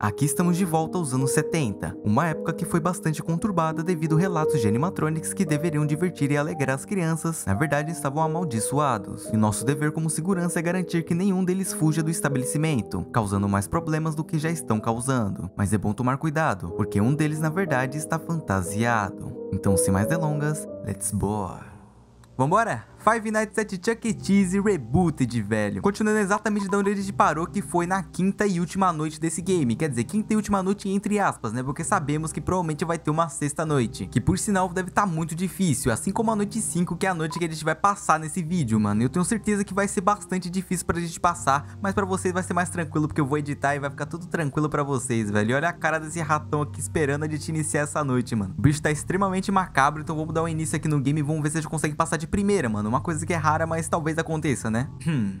Aqui estamos de volta aos anos 70, uma época que foi bastante conturbada devido a relatos de animatronics que deveriam divertir e alegrar as crianças, na verdade estavam amaldiçoados, e nosso dever como segurança é garantir que nenhum deles fuja do estabelecimento, causando mais problemas do que já estão causando. Mas é bom tomar cuidado, porque um deles na verdade está fantasiado. Então sem mais delongas, let's boar! Vambora? Five Nights at Chuck E. Cheese Rebooted, velho. Continuando exatamente de onde ele parou, que foi na quinta e última noite desse game. Quer dizer, quinta e última noite entre aspas, né? Porque sabemos que provavelmente vai ter uma sexta noite. Que por sinal deve estar tá muito difícil, assim como a noite 5, que é a noite que a gente vai passar nesse vídeo, mano. Eu tenho certeza que vai ser bastante difícil pra gente passar, mas pra vocês vai ser mais tranquilo, porque eu vou editar e vai ficar tudo tranquilo pra vocês, velho. E olha a cara desse ratão aqui esperando a gente iniciar essa noite, mano. O bicho tá extremamente macabro, então vamos dar um início aqui no game e vamos ver se a gente consegue passar de primeira, mano. Uma uma coisa que é rara, mas talvez aconteça, né? Hum...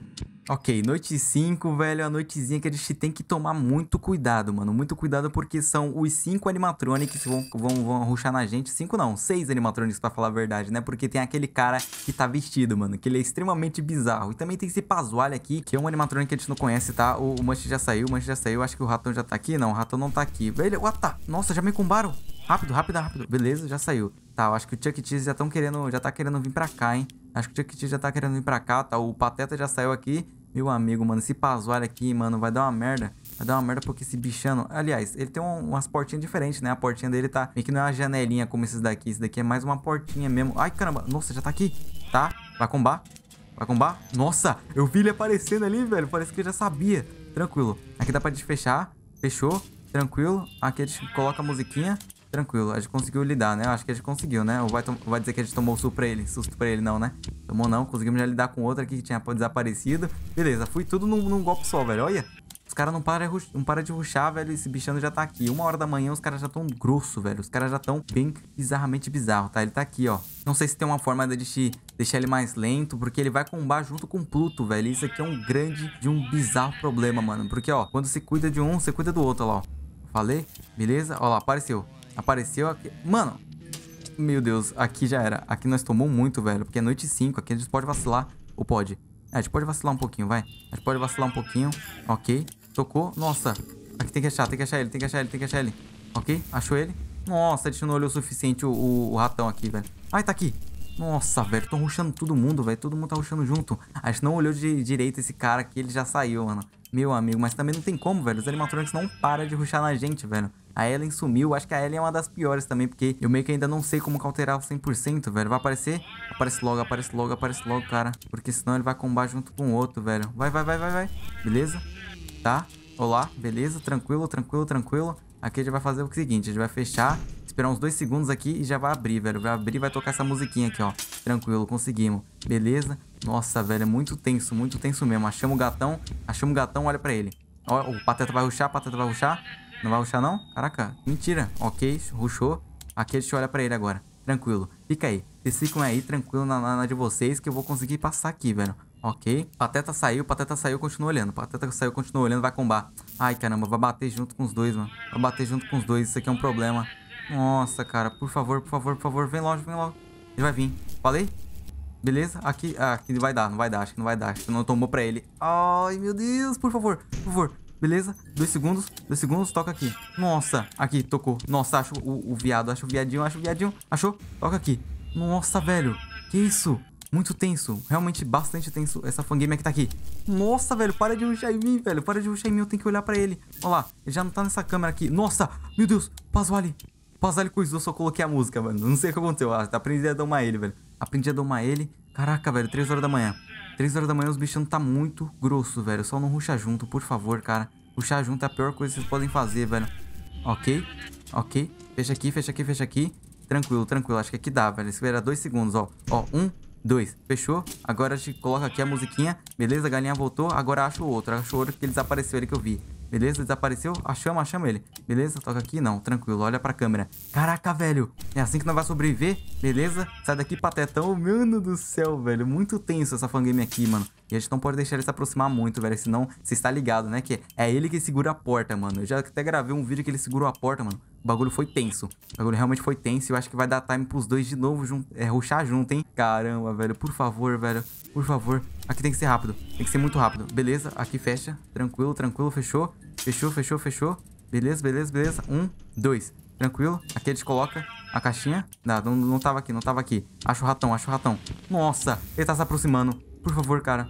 Ok, noite 5, velho, a noitezinha que a gente tem que tomar muito cuidado, mano. Muito cuidado porque são os 5 animatronics que vão, vão, vão ruxar na gente. 5 não, 6 animatronics pra falar a verdade, né? Porque tem aquele cara que tá vestido, mano, que ele é extremamente bizarro. E também tem esse Pazualho aqui, que é um animatronic que a gente não conhece, tá? O, o Munch já saiu, o Munch já saiu. Acho que o Ratão já tá aqui. Não, o Ratão não tá aqui. Velho, what the? Nossa, já me combaram. Rápido, rápido, rápido. Beleza, já saiu. Tá, eu acho que o Chuck Cheese já estão querendo, já tá querendo vir pra cá, hein? Acho que o Chuck já tá querendo vir pra cá, tá? O Pateta já saiu aqui. Meu amigo, mano, esse Pazoalho aqui, mano, vai dar uma merda. Vai dar uma merda porque esse bichano... Aliás, ele tem um, umas portinhas diferentes, né? A portinha dele tá... Meio que não é uma janelinha como esses daqui. Esse daqui é mais uma portinha mesmo. Ai, caramba. Nossa, já tá aqui. Tá? Vai combar? Vai combar? Nossa, eu vi ele aparecendo ali, velho. Parece que eu já sabia. Tranquilo. Aqui dá pra desfechar. Fechou. Tranquilo. Aqui a gente coloca a musiquinha. Tranquilo, a gente conseguiu lidar, né? Eu acho que a gente conseguiu, né? Ou vai, vai dizer que a gente tomou susto pra ele, susto pra ele não, né? Tomou não, conseguimos já lidar com outro aqui que tinha desaparecido. Beleza, fui tudo num, num golpe só, velho, olha. Os caras não param não para de ruxar, velho, esse bichano já tá aqui. Uma hora da manhã os caras já tão grosso, velho. Os caras já tão bem bizarramente bizarro, tá? Ele tá aqui, ó. Não sei se tem uma forma de deixar ele mais lento, porque ele vai combar junto com Pluto, velho. Isso aqui é um grande, de um bizarro problema, mano. Porque, ó, quando se cuida de um, você cuida do outro, ó. Falei? Beleza? Ó lá, apareceu. Apareceu aqui. Mano, meu Deus, aqui já era. Aqui nós tomou muito, velho. Porque é noite 5, aqui a gente pode vacilar. Ou pode? É, a gente pode vacilar um pouquinho, vai. A gente pode vacilar um pouquinho. Ok. Tocou. Nossa. Aqui tem que achar, tem que achar ele, tem que achar ele, tem que achar ele. Ok, achou ele. Nossa, a gente não olhou o suficiente o, o, o ratão aqui, velho. Ai, tá aqui. Nossa, velho, tô ruxando todo mundo, velho. Todo mundo tá ruxando junto. A gente não olhou de direito esse cara aqui, ele já saiu, mano. Meu amigo, mas também não tem como, velho. Os animatronics não param de ruxar na gente, velho. A Ellen sumiu. Acho que a Ellen é uma das piores também, porque eu meio que ainda não sei como cauterar 100%, velho. Vai aparecer? Aparece logo, aparece logo, aparece logo, cara. Porque senão ele vai combar junto com o outro, velho. Vai, vai, vai, vai, vai. Beleza? Tá? Olá, beleza? Tranquilo, tranquilo, tranquilo. Aqui a gente vai fazer o seguinte, a gente vai fechar, esperar uns dois segundos aqui e já vai abrir, velho. Vai abrir e vai tocar essa musiquinha aqui, ó. Tranquilo, conseguimos. Beleza? Nossa, velho, é muito tenso, muito tenso mesmo. Achamos o gatão, achamos o gatão, olha pra ele. Ó, o Pateta vai ruxar, o Pateta vai ruxar. Não vai ruxar, não? Caraca, mentira. Ok, ruxou. Aqui a gente olha pra ele agora. Tranquilo. Fica aí. Vocês ficam aí, tranquilo, na, na, de vocês, que eu vou conseguir passar aqui, velho. Ok. Pateta saiu, Pateta saiu, continua olhando. Pateta saiu, continua olhando, vai combar. Ai, caramba, vai bater junto com os dois, mano. Vai bater junto com os dois, isso aqui é um problema. Nossa, cara, por favor, por favor, por favor, vem logo, vem logo. Ele vai vir. Falei? Beleza? Aqui, ah, aqui vai dar, não vai dar, acho que não vai dar. Acho que não tomou pra ele. Ai, meu Deus, por favor, por favor. Beleza? Dois segundos. Dois segundos. Toca aqui. Nossa. Aqui, tocou. Nossa, acho o, o viado. Acho o viadinho. Acho o viadinho. Achou? Toca aqui. Nossa, velho. Que isso? Muito tenso, realmente bastante tenso essa fangame que tá aqui. Nossa, velho, para de ruxar em mim, velho. Para de ruxar em mim, eu tenho que olhar pra ele. Olha lá, ele já não tá nessa câmera aqui. Nossa, meu Deus, Pazuali. Pazuali coisou, só coloquei a música, mano. Não sei o que aconteceu. Ah, aprendi a domar ele, velho. Aprendi a domar ele. Caraca, velho, três horas da manhã. 3 horas da manhã os bichos tá muito grosso, velho. Só não ruxar junto, por favor, cara. Ruxar junto é a pior coisa que vocês podem fazer, velho. Ok, ok. Fecha aqui, fecha aqui, fecha aqui. Tranquilo, tranquilo. Acho que aqui dá, velho. Espera dois segundos, ó. Ó, um, dois. Fechou? Agora a gente coloca aqui a musiquinha. Beleza, a galinha voltou. Agora acho outro. Acho outro que ele desapareceu ali que eu vi. Beleza, desapareceu. a chama ele. Beleza, toca aqui. Não, tranquilo. Olha pra câmera. Caraca, velho. É assim que não vai sobreviver. Beleza. Sai daqui, patetão. Mano do céu, velho. Muito tenso essa fangame aqui, mano. E a gente não pode deixar ele se aproximar muito, velho. Senão, você está ligado, né? Que é ele que segura a porta, mano. Eu já até gravei um vídeo que ele segurou a porta, mano bagulho foi tenso. O bagulho realmente foi tenso. Eu acho que vai dar time pros dois de novo jun é, ruxar junto, hein? Caramba, velho. Por favor, velho. Por favor. Aqui tem que ser rápido. Tem que ser muito rápido. Beleza. Aqui fecha. Tranquilo, tranquilo. Fechou. Fechou, fechou, fechou. Beleza, beleza, beleza. Um, dois. Tranquilo. Aqui a gente coloca a caixinha. Não, não, não tava aqui, não tava aqui. Acho o ratão, acho o ratão. Nossa, ele tá se aproximando. Por favor, cara.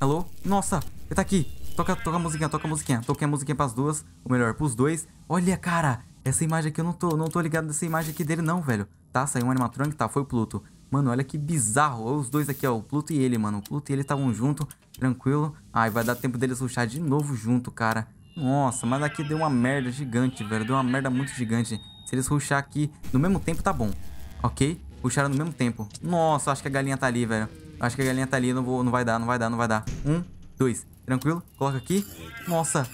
Alô? Nossa, ele tá aqui. Toca, toca a musiquinha, toca a musiquinha. Toquei a musiquinha pras duas, ou melhor, pros dois. Olha, cara, essa imagem aqui eu não tô, não tô ligado nessa imagem aqui dele não, velho. Tá, saiu um animatronic, tá, foi o Pluto. Mano, olha que bizarro. Olha os dois aqui, ó, o Pluto e ele, mano. O Pluto e ele estavam junto, tranquilo. Ai, vai dar tempo deles ruxar de novo junto, cara. Nossa, mas aqui deu uma merda gigante, velho. Deu uma merda muito gigante. Se eles ruxar aqui no mesmo tempo, tá bom. Ok? Ruxaram no mesmo tempo. Nossa, acho que a galinha tá ali, velho. Acho que a galinha tá ali, não, vou, não vai dar, não vai dar, não vai dar. Um, dois. Tranquilo? Coloca aqui. Nossa.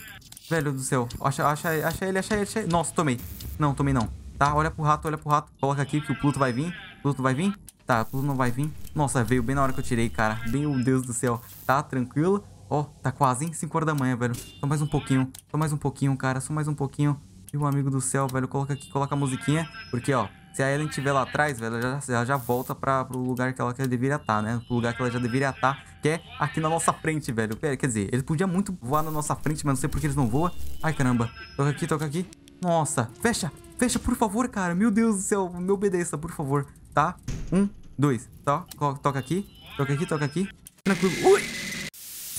Velho do céu. Acha, acha, acha ele, acha ele, acha ele. Nossa, tomei. Não, tomei não. Tá, olha pro rato, olha pro rato. Coloca aqui que o Pluto vai vir. Pluto vai vir? Tá, Pluto não vai vir. Nossa, veio bem na hora que eu tirei, cara. Meu Deus do céu. Tá, tranquilo. Ó, oh, tá quase, hein? 5 horas da manhã, velho. Só mais um pouquinho. Só mais um pouquinho, cara. Só mais um pouquinho. E amigo do céu, velho, coloca aqui, coloca a musiquinha. Porque, ó, se a Ellen estiver lá atrás, velho, ela já, ela já volta para pro lugar que ela, que ela deveria estar, tá, né? Pro lugar que ela já deveria estar, tá, que é aqui na nossa frente, velho. quer dizer, eles podiam muito voar na nossa frente, mas não sei por que eles não voam. Ai, caramba. Toca aqui, toca aqui. Nossa. Fecha, fecha, por favor, cara. Meu Deus do céu, me obedeça, por favor, tá? Um, dois, tá? Toca aqui, toca aqui, toca aqui. Tranquilo. Ui!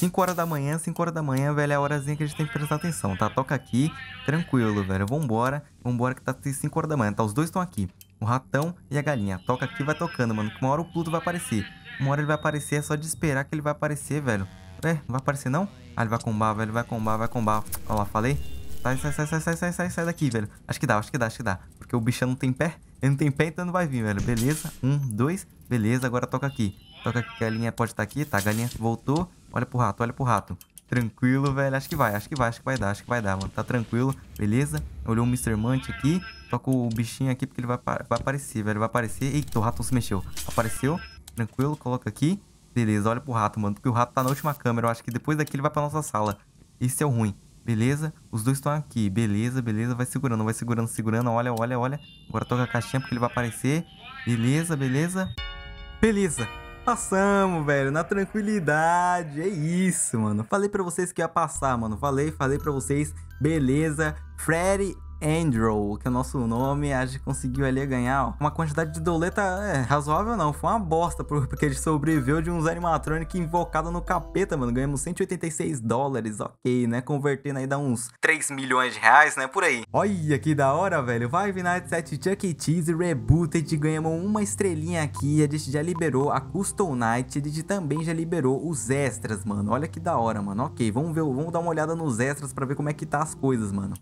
5 horas da manhã, 5 horas da manhã, velho, é a horazinha que a gente tem que prestar atenção, tá? Toca aqui, tranquilo, velho. Vambora, vambora que tá 5 horas da manhã, tá? Os dois estão aqui, o ratão e a galinha. Toca aqui, vai tocando, mano, que uma hora o Pluto vai aparecer. Uma hora ele vai aparecer, é só de esperar que ele vai aparecer, velho. É, não vai aparecer não? Ah, ele vai combar, velho, vai combar, vai combar. Olha lá, falei. Sai, sai, sai, sai, sai, sai, sai, sai daqui, velho. Acho que dá, acho que dá, acho que dá. Porque o bicho não tem pé, ele não tem pé, então não vai vir, velho. Beleza, um, dois, beleza, agora toca aqui. Toca aqui, a galinha pode estar tá aqui, tá? A galinha voltou. Olha pro rato, olha pro rato. Tranquilo, velho. Acho que vai, acho que vai, acho que vai dar, acho que vai dar, mano. Tá tranquilo, beleza? Olhou o Mr. Munch aqui. Toca o bichinho aqui porque ele vai, vai aparecer, velho. Vai aparecer. Eita, o rato se mexeu. Apareceu. Tranquilo, coloca aqui. Beleza, olha pro rato, mano. Porque o rato tá na última câmera. Eu acho que depois daqui ele vai pra nossa sala. Esse é o ruim. Beleza? Os dois estão aqui. Beleza, beleza. Vai segurando, vai segurando, segurando. Olha, olha, olha. Agora toca a caixinha porque ele vai aparecer. Beleza, beleza. Beleza. Passamos, velho, na tranquilidade. É isso, mano. Falei para vocês que ia passar, mano. Falei, falei para vocês. Beleza. Freddy Andrew, que é o nosso nome, a gente conseguiu ali ganhar uma quantidade de doleta é, razoável, não. Foi uma bosta, porque ele sobreviveu de uns animatrônicos invocados no capeta, mano. Ganhamos 186 dólares, ok, né? Convertendo aí dá uns 3 milhões de reais, né? Por aí. Olha que da hora, velho. Five Nights at Chuck E. Cheese Rebooted. Ganhamos uma estrelinha aqui. A gente já liberou a Custom Night. A gente também já liberou os extras, mano. Olha que da hora, mano. Ok, vamos ver, vamos dar uma olhada nos extras pra ver como é que tá as coisas, mano.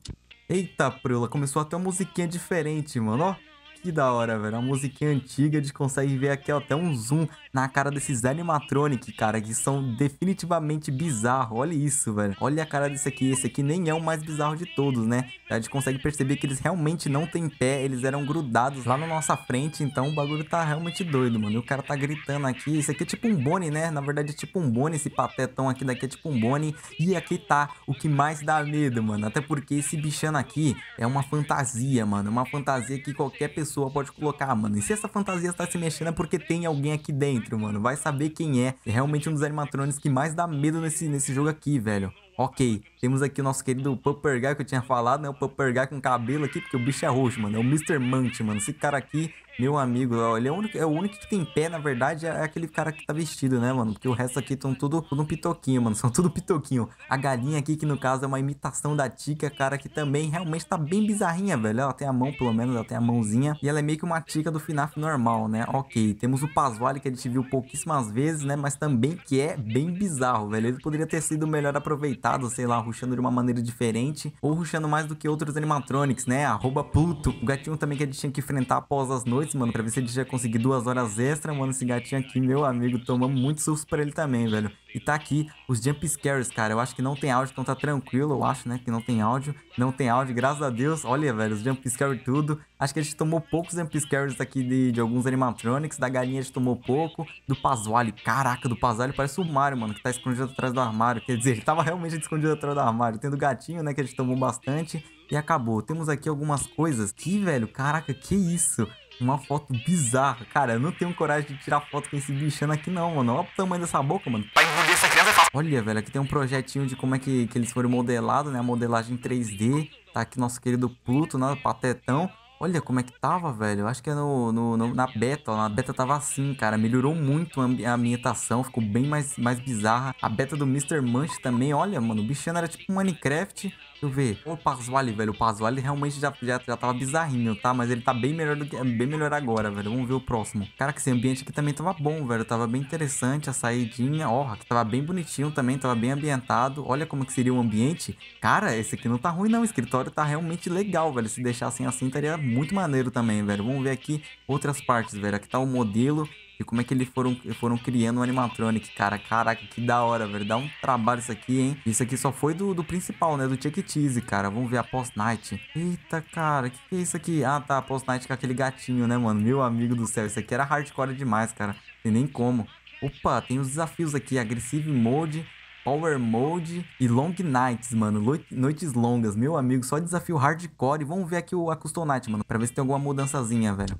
Eita, Prula, começou até uma musiquinha diferente, mano, ó que da hora, velho. Uma musiquinha antiga, a gente consegue ver aqui ó, até um zoom na cara desses animatronic, cara, que são definitivamente bizarros. Olha isso, velho. Olha a cara desse aqui. Esse aqui nem é o mais bizarro de todos, né? A gente consegue perceber que eles realmente não têm pé, eles eram grudados lá na nossa frente, então o bagulho tá realmente doido, mano. E o cara tá gritando aqui. Esse aqui é tipo um bone, né? Na verdade é tipo um bone. esse patetão aqui daqui é tipo um bone. E aqui tá o que mais dá medo, mano. Até porque esse bichano aqui é uma fantasia, mano. É uma fantasia que qualquer pessoa pessoa pode colocar, ah, mano. E se essa fantasia está se mexendo é porque tem alguém aqui dentro, mano. Vai saber quem é. É realmente um dos animatrones que mais dá medo nesse, nesse jogo aqui, velho. Ok, temos aqui o nosso querido Pupper Guy que eu tinha falado, né? O Pupper Guy com cabelo aqui, porque o bicho é roxo, mano. É o Mr. Munch, mano. Esse cara aqui, meu amigo, ó, ele é o, único, é o único que tem pé, na verdade, é aquele cara que tá vestido, né, mano? Porque o resto aqui estão tudo, tudo um pitoquinho, mano. São tudo pitoquinho. A galinha aqui, que no caso é uma imitação da Tica, cara, que também realmente tá bem bizarrinha, velho. Ela tem a mão, pelo menos, ela tem a mãozinha. E ela é meio que uma Tica do FNAF normal, né? Ok, temos o Pasvale, que a gente viu pouquíssimas vezes, né? Mas também que é bem bizarro, velho. Ele poderia ter sido melhor aproveitado sei lá, ruxando de uma maneira diferente, ou ruxando mais do que outros animatronics, né? Arroba Pluto. O gatinho também que a gente tinha que enfrentar após as noites, mano, pra ver se a gente ia conseguir duas horas extra, mano. Esse gatinho aqui, meu amigo, tomamos muito susto pra ele também, velho. E tá aqui os jump scares, cara. Eu acho que não tem áudio, então tá tranquilo, eu acho, né? Que não tem áudio. Não tem áudio, graças a Deus. Olha, velho, os jump scares tudo. Acho que a gente tomou poucos jump scares aqui de, de alguns animatronics. Da galinha a gente tomou pouco. Do Pazuali, caraca, do Pazuali parece o Mario, mano, que tá escondido atrás do armário. Quer dizer, ele tava realmente escondido, escondido atrás do armário. Tendo gatinho, né? Que eles tomou bastante. E acabou. Temos aqui algumas coisas que, velho, caraca, que isso? Uma foto bizarra. Cara, eu não tenho coragem de tirar foto com esse bichano aqui, não, mano. Olha o tamanho dessa boca, mano. Pra engolir essa criança é fácil. Olha, velho, aqui tem um projetinho de como é que, que eles foram modelados, né? A modelagem 3D. Tá aqui nosso querido Pluto, né? Patetão. Olha como é que tava, velho. Acho que é no, no, no, na beta, ó. Na beta tava assim, cara. Melhorou muito a ambientação, ficou bem mais, mais bizarra. A beta do Mr. Munch também, olha, mano. O bichano era tipo um Minecraft Deixa eu ver. O Parzuali, velho. O Parzuali realmente já, já, já tava bizarrinho, tá? Mas ele tá bem melhor do que, é bem melhor agora, velho. Vamos ver o próximo. Cara, que esse ambiente aqui também tava bom, velho. Tava bem interessante a saidinha. Ó, que tava bem bonitinho também. Tava bem ambientado. Olha como que seria o ambiente. Cara, esse aqui não tá ruim, não. O escritório tá realmente legal, velho. Se deixassem assim, estaria muito maneiro também, velho. Vamos ver aqui outras partes, velho. Aqui tá o modelo. E como é que eles foram, foram criando o animatronic, cara. Caraca, que da hora, velho. Dá um trabalho isso aqui, hein? Isso aqui só foi do, do principal, né? Do Chuck Cheese, cara. Vamos ver a Post Night. Eita, cara. Que que é isso aqui? Ah, tá. A Post Night com aquele gatinho, né, mano? Meu amigo do céu. Isso aqui era hardcore demais, cara. Tem nem como. Opa, tem os desafios aqui. Agressive Mode. Power Mode e Long Nights, mano. Noites longas, meu amigo. Só desafio hardcore. E vamos ver aqui o Acuston Night, mano. Pra ver se tem alguma mudançazinha, velho.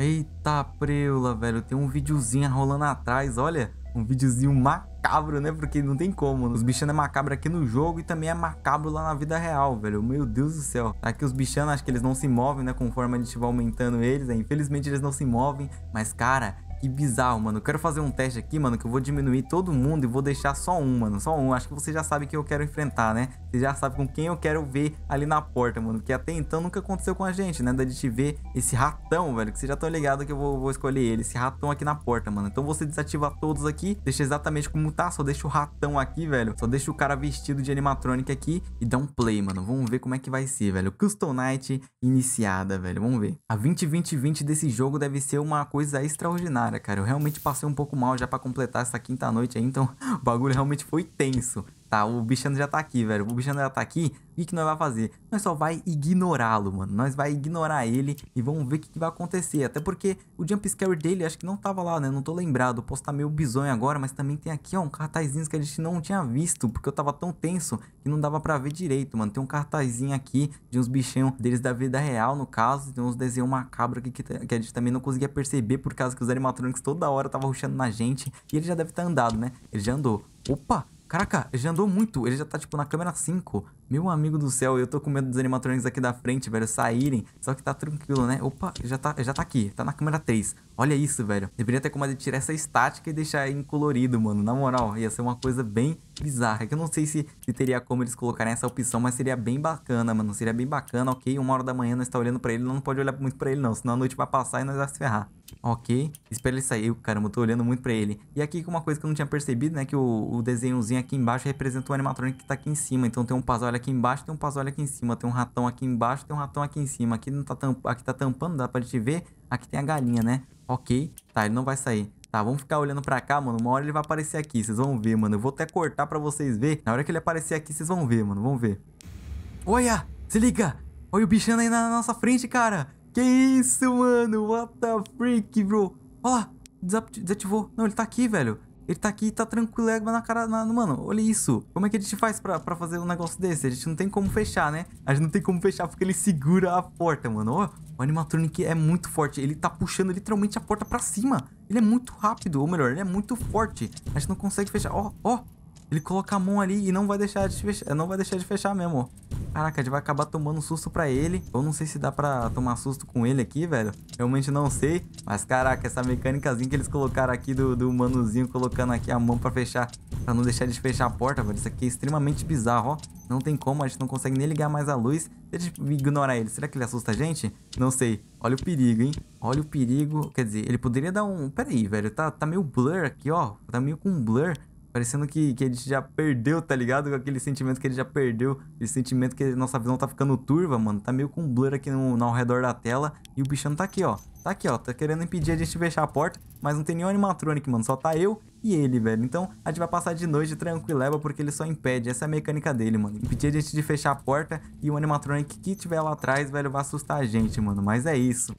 Eita preula, velho, tem um videozinho rolando atrás, olha. Um videozinho macabro, né? Porque não tem como. Né? Os bichanos é macabro aqui no jogo e também é macabro lá na vida real, velho. Meu Deus do céu. Tá aqui os bichanos, acho que eles não se movem, né? Conforme a gente vai aumentando eles, né? Infelizmente eles não se movem. Mas, cara, que bizarro, mano. Eu quero fazer um teste aqui, mano, que eu vou diminuir todo mundo e vou deixar só um, mano. Só um. Acho que você já sabe quem eu quero enfrentar, né? Você já sabe com quem eu quero ver ali na porta, mano. Que até então nunca aconteceu com a gente, né? Da gente ver esse ratão, velho. Que você já tá ligado que eu vou, vou escolher ele. Esse ratão aqui na porta, mano. Então você desativa todos aqui. Deixa exatamente como tá. Só deixa o ratão aqui, velho. Só deixa o cara vestido de animatronic aqui e dá um play, mano. Vamos ver como é que vai ser, velho. Custom Night iniciada, velho. Vamos ver. A 20-20-20 desse jogo deve ser uma coisa extraordinária cara, cara. Eu realmente passei um pouco mal já para completar essa quinta noite aí, então o bagulho realmente foi tenso. Tá, o Bichano já tá aqui, velho. O Bichano já tá aqui. O que, que nós vamos fazer? Nós só vai ignorá-lo, mano. Nós vai ignorar ele e vamos ver o que, que, vai acontecer. Até porque o jump scare dele acho que não tava lá, né? Não tô lembrado. Eu posso estar tá meio bizonho agora, mas também tem aqui, ó, um cartazinho que a gente não tinha visto. Porque eu tava tão tenso que não dava pra ver direito, mano. Tem um cartazinho aqui de uns bichão deles da vida real, no caso. Tem uns desenhos macabros aqui que, que a gente também não conseguia perceber por causa que os animatronics toda hora tava ruxando na gente. E ele já deve estar tá andado, né? Ele já andou. Opa! Caraca, ele já andou muito. Ele já tá, tipo, na câmera 5. Meu amigo do céu, eu tô com medo dos animatronics aqui da frente, velho, saírem. Só que tá tranquilo, né? Opa, já tá, já tá aqui. Tá na câmera 3. Olha isso, velho. Deveria ter como ele tirar essa estática e deixar em colorido, mano. Na moral, ia ser uma coisa bem bizarra. É que eu não sei se, se teria como eles colocarem essa opção, mas seria bem bacana, mano. Seria bem bacana, ok? Uma hora da manhã nós tá olhando pra ele, não pode olhar muito pra ele, não. Senão a noite vai passar e nós vai se ferrar. Ok, espera ele sair. Caramba, eu tô olhando muito pra ele. E aqui uma coisa que eu não tinha percebido, né? Que o, o desenhozinho aqui embaixo representa o animatrônico que tá aqui em cima. Então tem um pasolho aqui embaixo, tem um pasolho aqui em cima. Tem um ratão aqui embaixo, tem um ratão aqui em cima. Aqui, não tá, tamp... aqui tá tampando, dá pra gente ver. Aqui tem a galinha, né? Ok, tá, ele não vai sair. Tá, vamos ficar olhando pra cá, mano. Uma hora ele vai aparecer aqui, vocês vão ver, mano. Eu vou até cortar pra vocês verem. Na hora que ele aparecer aqui, vocês vão ver, mano. Vamos ver. Olha, se liga. Olha o bichano aí na nossa frente, cara. Que isso, mano? What the freak, bro? Ó, desativou. Não, ele tá aqui, velho. Ele tá aqui e tá tranquilo, égua na cara. Na, mano, olha isso. Como é que a gente faz pra, pra fazer um negócio desse? A gente não tem como fechar, né? A gente não tem como fechar porque ele segura a porta, mano. Ó, o animatronic é muito forte. Ele tá puxando literalmente a porta pra cima. Ele é muito rápido, ou melhor, ele é muito forte. A gente não consegue fechar. Ó, ó. Ele coloca a mão ali e não vai deixar de fechar. Não vai deixar de fechar mesmo, ó. Caraca, a gente vai acabar tomando susto pra ele. Eu não sei se dá pra tomar susto com ele aqui, velho. Realmente não sei. Mas, caraca, essa mecânicazinha que eles colocaram aqui do, do manuzinho, colocando aqui a mão pra fechar, pra não deixar de fechar a porta, velho. Isso aqui é extremamente bizarro, ó. Não tem como, a gente não consegue nem ligar mais a luz. Deixa eu ignorar ele. Será que ele assusta a gente? Não sei. Olha o perigo, hein? Olha o perigo. Quer dizer, ele poderia dar um... Pera aí, velho. Tá, tá meio blur aqui, ó. Tá meio com blur. Parecendo que, que ele já perdeu, tá ligado? Aquele sentimento que ele já perdeu. Esse sentimento que nossa visão tá ficando turva, mano. Tá meio com blur aqui no, no, ao redor da tela. E o bichão tá aqui, ó. Tá aqui, ó. Tá querendo impedir a gente de fechar a porta. Mas não tem nenhum animatronic, mano. Só tá eu e ele, velho. Então, a gente vai passar de noite tranquileba porque ele só impede. Essa é a mecânica dele, mano. Impedir a gente de fechar a porta e o animatronic que tiver lá atrás, velho, vai assustar a gente, mano. Mas é isso.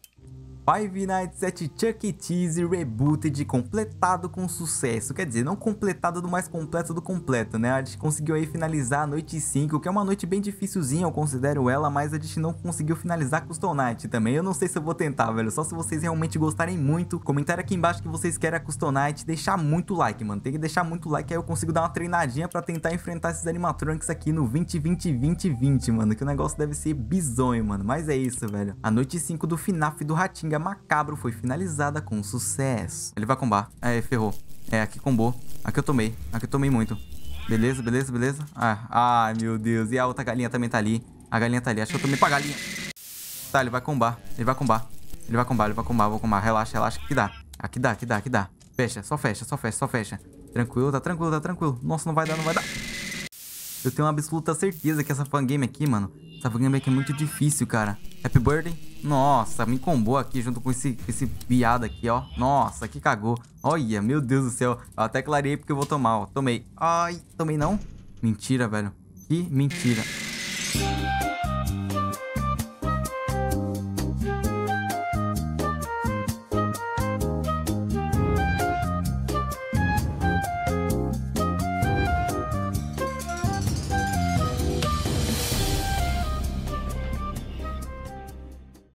Five Nights at Chuck E. Cheese Rebooted completado com sucesso, quer dizer, não completado do mais completo do completo, né? A gente conseguiu aí finalizar a noite 5, que é uma noite bem dificilzinha, eu considero ela, mas a gente não conseguiu finalizar Custom Night também. Eu não sei se eu vou tentar, velho, só se vocês realmente gostarem muito. Comentário aqui embaixo que vocês querem a Custom Night, deixar muito like, mano. Tem que deixar muito like, aí eu consigo dar uma treinadinha pra tentar enfrentar esses animatronics aqui no 20-20-20-20, mano, que o negócio deve ser bizonho, mano. Mas é isso, velho. A noite 5 do FNAF do Ratinga Macabro foi finalizada com sucesso. Ele vai combar. É, ferrou. É, aqui combou. Aqui eu tomei. Aqui eu tomei muito. Beleza, beleza, beleza. Ah, ai, meu Deus. E a outra galinha também tá ali. A galinha tá ali. Acho que eu tomei pra galinha. Tá, ele vai combar. Ele vai combar. Ele vai combar, ele vai combar, vou combar. Relaxa, relaxa. Aqui dá. Aqui dá, aqui dá, aqui dá. Fecha, só fecha, só fecha, só fecha. Tranquilo, tá tranquilo, tá tranquilo. Nossa, não vai dar, não vai dar. Eu tenho uma absoluta certeza que essa fangame aqui, mano, essa ganhando é muito difícil, cara. Happy Birthday. Nossa, me combou aqui junto com esse, esse piada aqui, ó. Nossa, que cagou. Olha, meu Deus do céu. Eu até clarei porque eu vou tomar, ó. Tomei. Ai, tomei não? Mentira, velho. Que mentira.